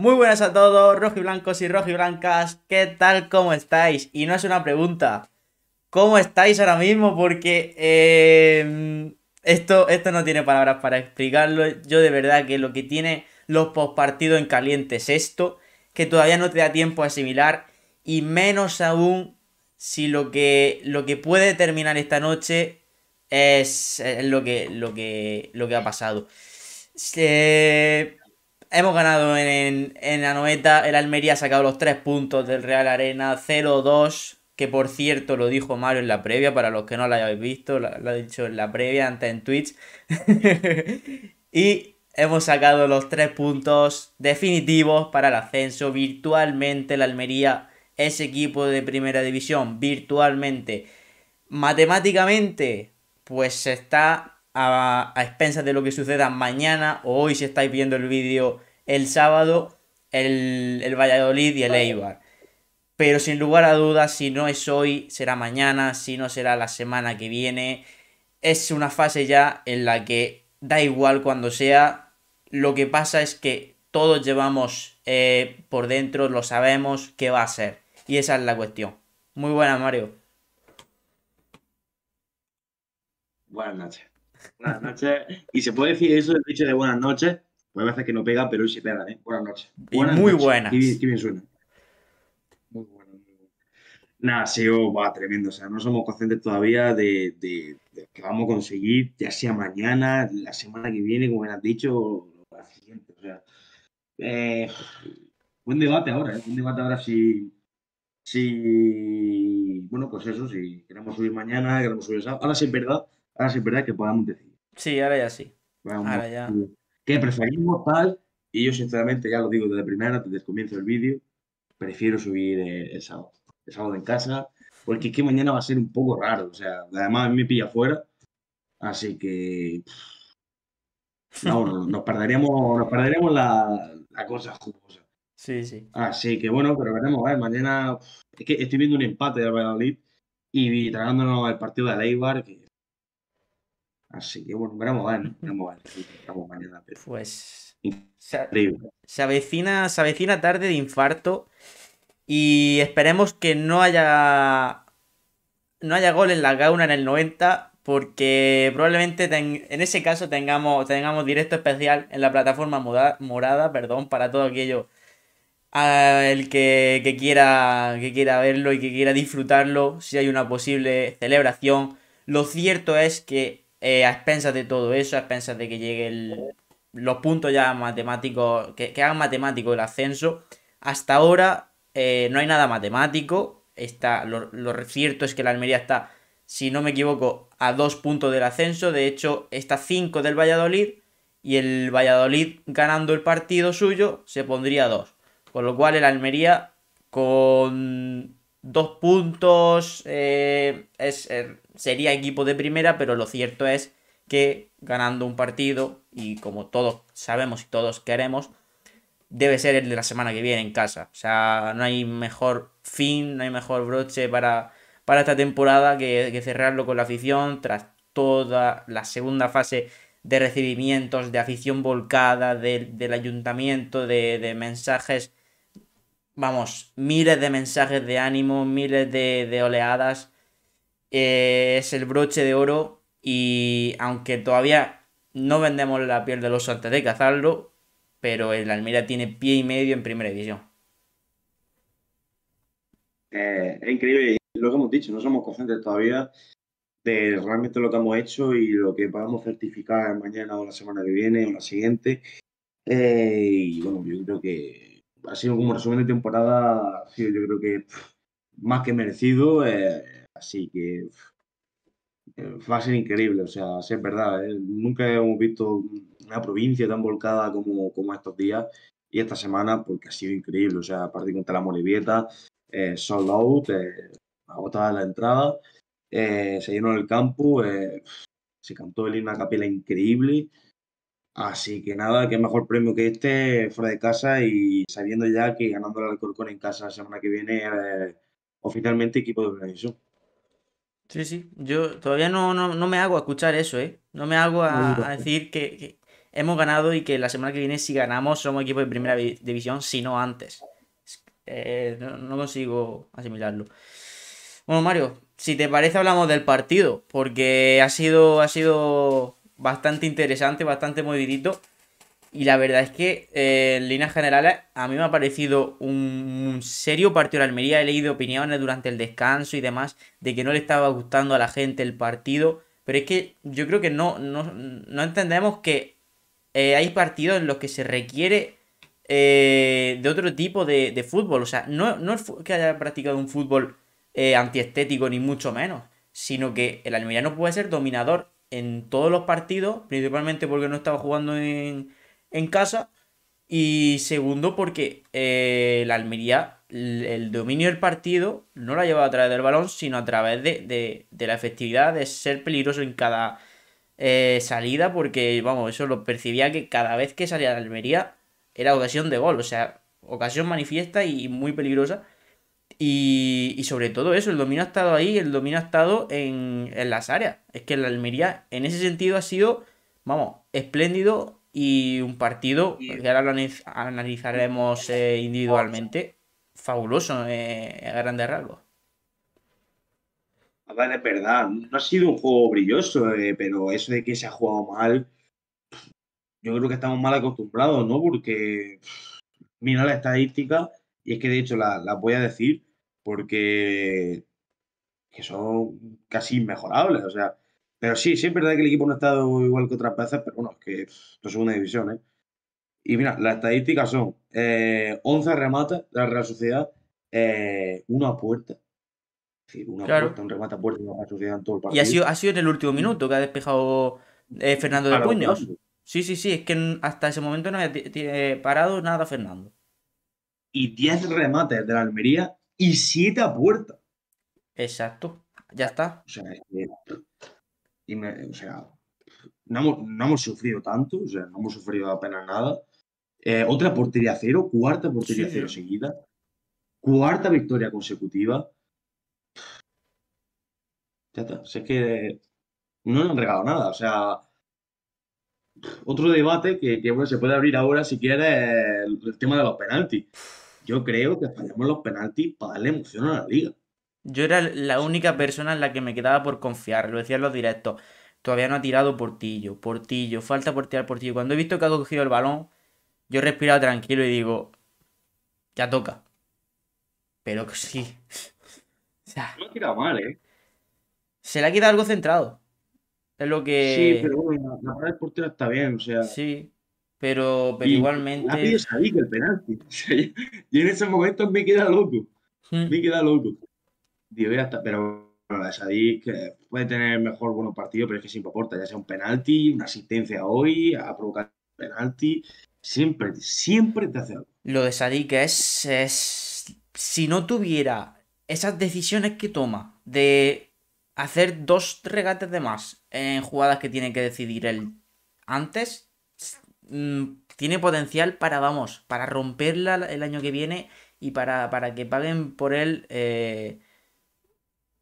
Muy buenas a todos, rojiblancos y rojiblancas, ¿qué tal? ¿Cómo estáis? Y no es una pregunta, ¿cómo estáis ahora mismo? Porque em, esto, esto no tiene palabras para explicarlo. Yo de verdad que lo que tiene los postpartidos en caliente es esto, que todavía no te da tiempo a asimilar, y menos aún si lo que, lo que puede terminar esta noche es, lo, que, lo, que, lo que ha pasado. Eh, Hemos ganado en, en, la noveta. El Almería ha sacado los tres puntos del Real Arena. 0-2. Que por cierto lo dijo Mario en la previa. Para los que no la hayáis visto, lo, ha dicho en la previa, antes en Twitch. y hemos sacado los tres puntos definitivos para el ascenso. Virtualmente el Almería es equipo de primera división. Virtualmente. Matemáticamente, pues está a, a, expensas de lo que suceda mañana o hoy si estáis viendo el vídeo el sábado el, Valladolid y el Eibar. Pero sin lugar a dudas, si no es hoy, será mañana, si no será la semana que viene. Es una fase ya en la que da igual cuando sea. Lo que pasa es que todos llevamos eh, por dentro, lo sabemos qué va a ser. Y esa es la cuestión. Muy buenas, Mario. Buenas noches. Buenas noches. ¿Y se puede decir eso, el dicho de buenas noches? puede a veces que no pega, pero hoy se pega, ¿eh? Buenas noches. muy buenas. Qué, bien suena. Muy bueno, Nada, SEO va, tremendo. O sea, no somos conscientes todavía de, de, que vamos a conseguir, ya sea mañana, la semana que viene, como me has dicho, la siguiente. O sea, eh, buen debate ahora, ¿eh? Buen debate ahora si, si. Bueno, pues eso, si queremos subir mañana, queremos subir sábado. Ahora sí es verdad, ahora sí es verdad que podamos decir. Sí, ahora ya sí. ahora ya que preferimos, tal? Y yo, sinceramente, ya lo digo desde primera, desde el comienzo del vídeo, prefiero subir eh, el, sábado. El sábado en casa, porque es que mañana va a ser un poco raro. O sea, además me pilla fuera. Así que. No, nos perderemos, nos perderemos la, la cosa jugosa. Sí, sí. Así que bueno, pero veremos, a mañana. Es que estoy viendo un empate de Valladolid y tragándonos el partido de Leibar, que Así que bueno, un gran a gran vamos mañana. Pues se avecina, se tarde de infarto y esperemos que no haya no haya gol en la Gauna en el 90 porque probablemente en ese caso tengamos, tengamos directo especial en la plataforma morada, perdón, para todo aquello ah, el que, quiera, que quiera verlo y que quiera disfrutarlo, si hay una posible celebración. Lo cierto es que eh, a expensas de todo eso, a expensas de que llegue los puntos ya matemáticos, que, que, hagan matemático el ascenso. Hasta ahora eh, no hay nada matemático. Está, lo, cierto es que la Almería está, si no me equivoco, a dos puntos del ascenso. De hecho, está cinco del Valladolid. Y el Valladolid ganando el partido suyo se pondría a dos. Con lo cual el Almería con dos puntos eh, es, sería equipo de primera, pero lo cierto es que ganando un partido, y como todos sabemos y todos queremos, debe ser el de la semana que viene en casa. O sea, no hay mejor fin, no hay mejor broche para, esta temporada que, cerrarlo con la afición tras toda la segunda fase de recibimientos, de afición volcada, del ayuntamiento, de, mensajes, vamos, miles de mensajes de ánimo, miles de, de oleadas eh, es el broche de oro y aunque todavía no vendemos la piel del oso antes de cazarlo, pero el Almira tiene pie y medio en primera división. Eh, es increíble lo que hemos dicho, no somos conscientes todavía de realmente lo que hemos hecho y lo que podamos certificar mañana o la semana que viene o la siguiente. Eh, y bueno, yo creo que ha sido como resumen de temporada, yo creo que más que merecido. Así que va a ser increíble, o sea, es verdad. ¿eh? Nunca hemos visto una provincia tan volcada como, como estos días y esta semana porque ha sido increíble. O sea, partido contra la Morevieta, eh, sold out, eh, agotada la entrada, eh, se llenó el campo, se cantó el himno capela increíble. Así que nada, qué mejor premio que este fuera de casa y sabiendo ya que ganando el Alcorcón en casa la semana que viene, oficialmente equipo de organización. Sí, sí, yo todavía no, me hago a escuchar eso, ¿eh? No me hago a, decir que, hemos ganado y que la semana que viene si ganamos somos equipo de primera división, sino antes. Eh, no, consigo asimilarlo. Bueno, Mario, si te parece hablamos del partido, porque ha sido, ha sido bastante interesante, bastante movidito. Y la verdad es que, eh, en líneas generales, a mí me ha parecido un, serio partido de Almería. He leído opiniones durante el descanso y demás de que no le estaba gustando a la gente el partido. Pero es que yo creo que no, no, entendemos que eh, hay partidos en los que se requiere eh, de otro tipo de, fútbol. O sea, no, no es que haya practicado un fútbol antiestético, ni mucho menos. Sino que el Almería no puede ser dominador en todos los partidos, principalmente porque no estaba jugando en en casa. Y segundo, porque eh, la Almería, el, dominio del partido, no la ha llevado a través del balón, sino a través de, la efectividad, de ser peligroso en cada eh, salida, porque, vamos, eso lo percibía que cada vez que salía la Almería era ocasión de gol, o sea, ocasión manifiesta y muy peligrosa. Y, sobre todo eso, el dominio ha estado ahí, el dominio ha estado en, en las áreas. Es que la Almería, en ese sentido, ha sido, vamos, espléndido y un partido, que ahora lo analizaremos eh, individualmente, fabuloso eh, a grandes rasgos. A ah, es verdad, no ha sido un juego brilloso, eh, pero eso de que se ha jugado mal, yo creo que estamos mal acostumbrados, ¿no? Porque mira la estadística, y es que de hecho las la voy a decir, porque que son casi inmejorables, o sea, pero sí, sí es verdad que el equipo no ha estado igual que otras veces, pero bueno, es que no es una división, ¿eh? Y mira, las estadísticas son 11 eh, remates de la Real Sociedad, eh, una puerta. Es decir, una puerta, un remate a puerta de la Real Sociedad en todo el partido. Y ha sido, en el último minuto que ha despejado eh, Fernando de Puños. Sí, sí, sí, es que hasta ese momento no había parado nada Fernando. Y 10 remates de la Almería y 7 a puerta. Exacto, ya está o sea, no hemos, sufrido tanto, o sea, no hemos sufrido apenas nada. Eh, otra portería cero, cuarta portería cero seguida, cuarta victoria consecutiva. Ya está, sé que no nos han regalado nada, o sea, otro debate que, se puede abrir ahora si quieres el, tema de los penaltis. Yo creo que fallamos los penaltis para darle emoción a la liga. Yo era la única persona en la que me quedaba por confiar, lo decían los directos. Todavía no ha tirado Portillo, Portillo, falta por tirar Portillo. Cuando he visto que ha cogido el balón, yo he respirado tranquilo y digo, ya toca. Pero sí. o sea, ha tirado mal, ¿eh? Se le ha quedado algo centrado. Es lo que. Sí, pero bueno, la parada el portero está bien, o sea. Sí, pero, pero igualmente. Ha que el penalti. y en ese momento me queda loco. Hmm. Me queda loco pero bueno, la Sadik puede tener mejor bueno partido, pero es que siempre aporta, ya sea un penalti, una asistencia hoy, a provocar penalti, siempre, siempre te hace algo. Lo de Sadik es, es, si no tuviera esas decisiones que toma de hacer dos regates de más en jugadas que tiene que decidir él antes, mm, tiene potencial para, vamos, para romperla el año que viene y para, para que paguen por él eh,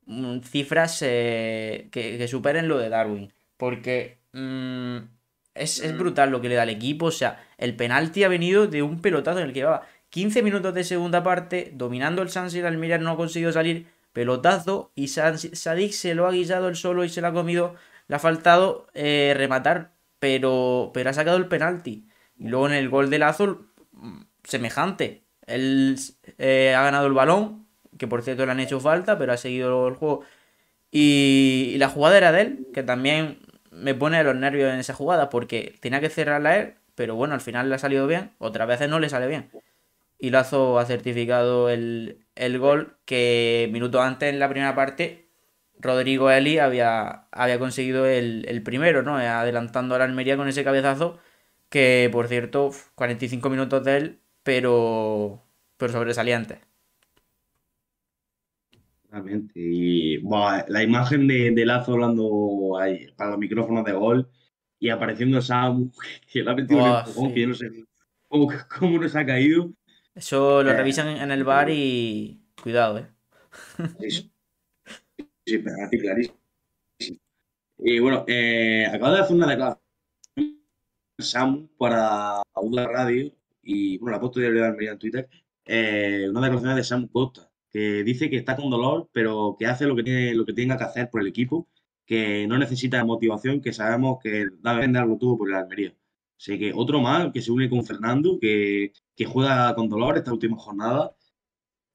Mm, cifras eh, que, superen lo de Darwin. Porque mm, es, mm. brutal lo que le da al equipo. O sea, el penalti ha venido de un pelotazo en el que llevaba 15 minutos de segunda parte, dominando el y el Almirar no ha conseguido salir. Pelotazo y Sadik se lo ha guisado el solo y se lo ha comido. Le ha faltado eh, rematar, pero, pero ha sacado el penalti. Y luego en el gol del azul semejante. Él eh, ha ganado el balón, que por cierto le han hecho falta, pero ha seguido el juego. Y, la jugada era de él, que también me pone los nervios en esa jugada, porque tenía que cerrarla él, pero bueno, al final le ha salido bien, otras veces no le sale bien. Y Lazo ha certificado el, gol que minutos antes en la primera parte Rodrigo Eli había, había conseguido el, primero, ¿no? Adelantando a la Almería con ese cabezazo. Que por cierto, 45 minutos de él, pero. pero sobresaliente. Exactamente. Y la imagen de, de, Lazo hablando para los micrófonos de gol y apareciendo Sam que la ha metido en el sí. que no sé cómo, nos ha caído. Eso lo eh, revisan en el bar y cuidado, ¿eh? Sí, clarísimo. Y bueno, eh, acabo de hacer una declaración Sam para una radio y bueno, la he puesto de en Twitter. Eh, una declaración de Samu Costa que dice que está con dolor, pero que hace lo que, tiene, lo que tenga que hacer por el equipo, que no necesita motivación, que sabemos que da vender algo tuvo por el Almería. Así que otro más que se une con Fernando, que, juega con dolor esta última jornada.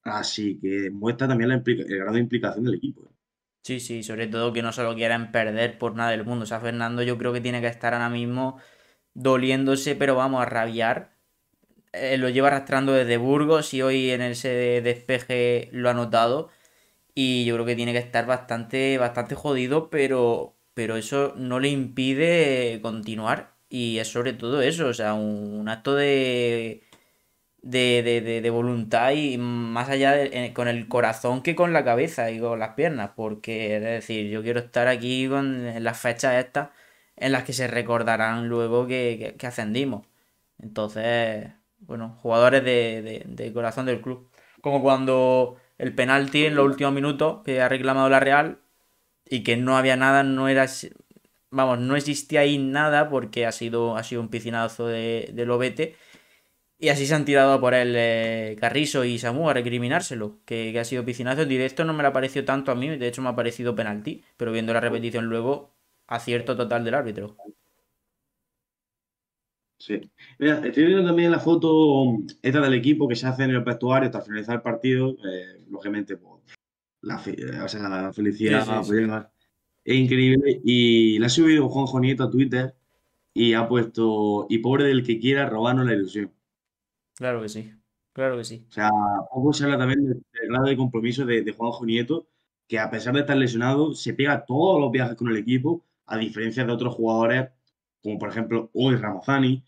Así que muestra también la el grado de implicación del equipo. ¿eh? Sí, sí, sobre todo que no se lo quieran perder por nada del mundo. O sea, Fernando yo creo que tiene que estar ahora mismo doliéndose, pero vamos a rabiar eh, lo lleva arrastrando desde Burgos y hoy en ese despeje lo ha notado. Y yo creo que tiene que estar bastante, bastante jodido, pero, pero eso no le impide continuar. Y es sobre todo eso, o sea, un, acto de, de, de, voluntad y más allá de, con el corazón que con la cabeza y con las piernas. Porque, es decir, yo quiero estar aquí con las fechas estas en las que se recordarán luego que ascendimos. Entonces, bueno, jugadores de, corazón del club. Como cuando el penalti en los últimos minutos que ha reclamado la Real y que no había nada, no era. Vamos, no existía ahí nada porque ha sido, ha sido un piscinazo de, de Lobete. Y así se han tirado por el eh, Carrizo y Samu a recriminárselo, que, ha sido piscinazo directo, no me lo ha parecido tanto a mí, de hecho me ha parecido penalti, pero viendo la repetición luego, acierto total del árbitro. Sí. Mira, estoy viendo también la foto esta del equipo que se hace en el vestuario hasta finalizar el partido. Eh, lógicamente, pues, la, eh, o sea, felicidad es increíble. Y la ha subido Juanjo Nieto a Twitter y ha puesto, y pobre del que quiera robarnos la ilusión. Claro que sí, claro que sí. O sea, poco se habla también del, grado de compromiso de, de Juanjo Nieto, que a pesar de estar lesionado, se pega todos los viajes con el equipo, a diferencia de otros jugadores como por ejemplo hoy Ramazani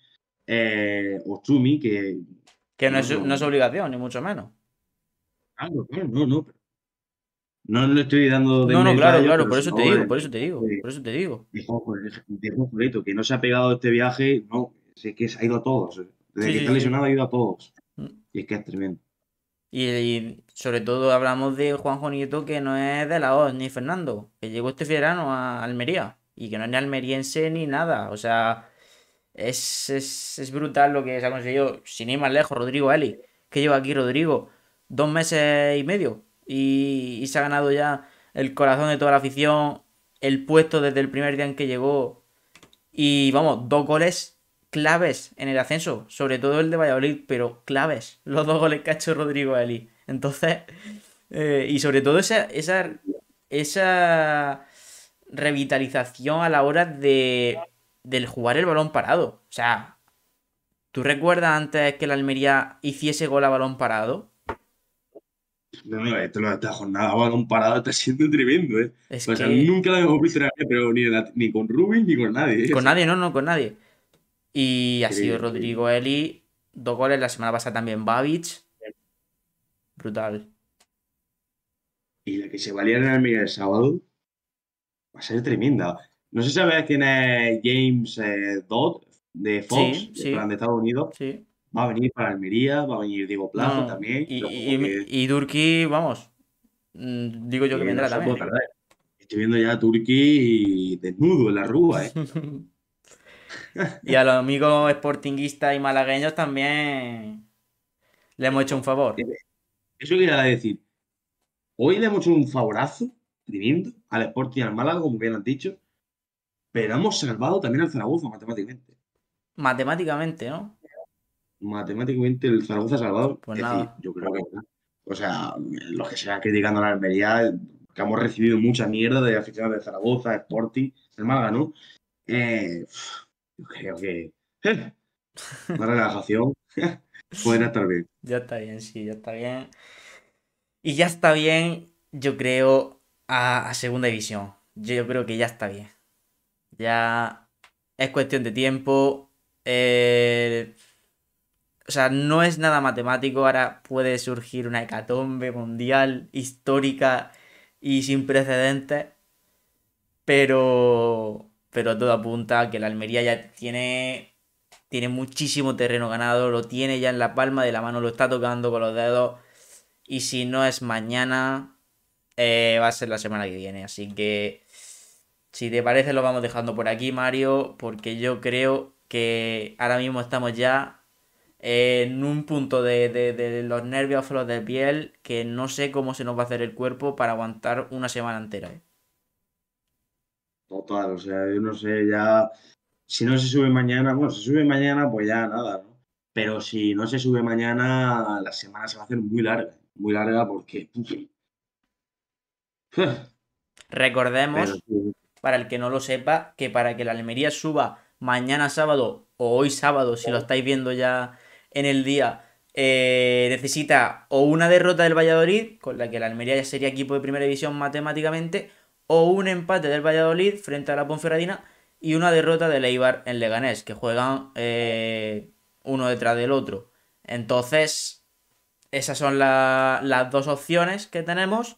eh, o Zumi, que... Que no es, no, es, obligación, ni mucho menos. Claro, no, no. No le estoy dando... De no, no, claro, claro, eh, por eso, te digo, eh, por eso te digo, por eso te digo, por eso te digo. que no se ha pegado este viaje, no, sé que ha ido a todos. Desde que está lesionado ha ido a todos. Mm. Y es que es tremendo. Y, sobre todo hablamos de Juan Nieto, que no es de la os ni Fernando, que llegó este verano a Almería y que no es ni almeriense ni nada. O sea, es, es, brutal lo que se ha conseguido. Sin ir más lejos, Rodrigo Eli. que lleva aquí Rodrigo? Dos meses y medio. Y, se ha ganado ya el corazón de toda la afición, el puesto desde el primer día en que llegó. Y vamos, dos goles claves en el ascenso, sobre todo el de Valladolid, pero claves, los dos goles que ha hecho Rodrigo Eli. Entonces, eh, y sobre todo esa, esa, esa revitalización a la hora de del jugar el balón parado. O sea, ¿tú recuerdas antes que la Almería hiciese gol a balón parado? No, no, no, esta jornada a balón parado está siendo tremendo, ¿eh? Pues, nunca la hemos visto, pero ni, con Rubin ni con nadie. ¿eh? Con nadie, no, no, con nadie. Y ha sido Rodrigo Eli, dos goles la semana pasada también Babic. Brutal. Y la que se valía en la Almería el sábado, va a ser tremenda. No sé si sabes quién es James eh, Dodd de Fox, de Estados Unidos. Va a venir para Almería, va a venir Diego Plaza también. Y, y, vamos. Mm, digo yo que vendrá también. Estoy viendo ya a y desnudo en la rúa, ¿eh? y a los amigos sportinguistas y malagueños también le hemos hecho un favor. Eso quería decir. Hoy le hemos hecho un favorazo tremendo al Sporting y al Málaga, como bien han dicho, pero hemos salvado también al Zaragoza matemáticamente. Matemáticamente, ¿no? Matemáticamente el Zaragoza ha salvado. Pues yo creo que O sea, los que se criticando la Almería, que hemos recibido mucha mierda de aficionados de Zaragoza, Sporting, el Málaga, ¿no? Eh, yo creo que. Eh, una relajación. Eh, puede estar bien. Ya está bien, sí, ya está bien. Y ya está bien, yo creo, a, segunda división. Yo creo que ya está bien. Ya es cuestión de tiempo. Eh, o sea, no es nada matemático. Ahora puede surgir una hecatombe mundial, histórica y sin precedentes. Pero. Pero todo apunta a que la Almería ya tiene. Tiene muchísimo terreno ganado. Lo tiene ya en la palma de la mano. Lo está tocando con los dedos. Y si no es mañana. Eh, va a ser la semana que viene. Así que, si te parece, lo vamos dejando por aquí, Mario, porque yo creo que ahora mismo estamos ya en un punto de, los nervios flor de piel que no sé cómo se nos va a hacer el cuerpo para aguantar una semana entera. ¿eh? Total, o sea, yo no sé, ya si no se sube mañana, bueno, si sube mañana, pues ya nada, ¿no? Pero si no se sube mañana, la semana se va a hacer muy larga, muy larga porque Recordemos, para el que no lo sepa, que para que la Almería suba mañana sábado o hoy sábado, si lo estáis viendo ya en el día, eh, necesita o una derrota del Valladolid, con la que la Almería ya sería equipo de primera división matemáticamente, o un empate del Valladolid frente a la Ponferradina y una derrota del Eibar en Leganés, que juegan eh, uno detrás del otro. Entonces, esas son las dos opciones que tenemos.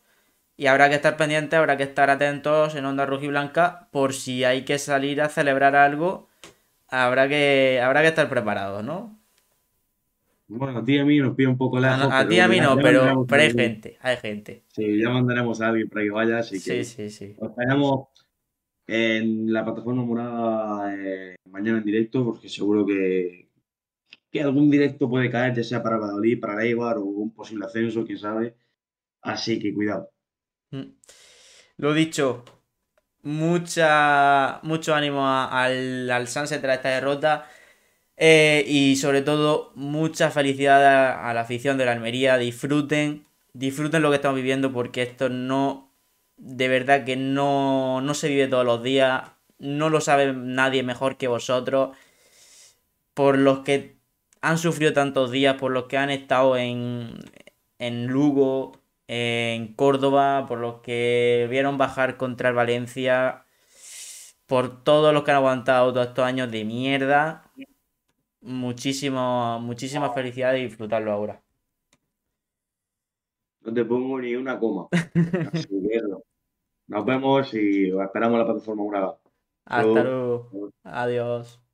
Y habrá que estar pendiente, habrá que estar atentos en Onda y Blanca. por si hay que salir a celebrar algo, habrá que, habrá que estar preparados, ¿no? Bueno, a ti y a mí nos pide un poco la. a ti y a mí no, pero, hay gente, hay gente. Sí, ya mandaremos a alguien para que vaya, que. Sí, sí, sí. Os esperamos en la plataforma morada eh, mañana en directo, porque seguro que, que algún directo puede caer, ya sea para Badolí, para Leibar o un posible ascenso, quién sabe. Así que cuidado. Mm. Lo dicho, mucha, mucho ánimo al, Sunset tras esta derrota. Eh, y sobre todo, mucha felicidad a, la afición de la Almería. Disfruten, disfruten lo que estamos viviendo porque esto no, de verdad que no, no se vive todos los días. No lo sabe nadie mejor que vosotros. Por los que han sufrido tantos días, por los que han estado en, en Lugo, en Córdoba, por los que vieron bajar contra el Valencia, por todos los que han aguantado todos estos años de mierda. Muchísimo, muchísima felicidad de disfrutarlo ahora. No te pongo ni una coma. Nos vemos y esperamos la plataforma una. Hasta luego. Adiós.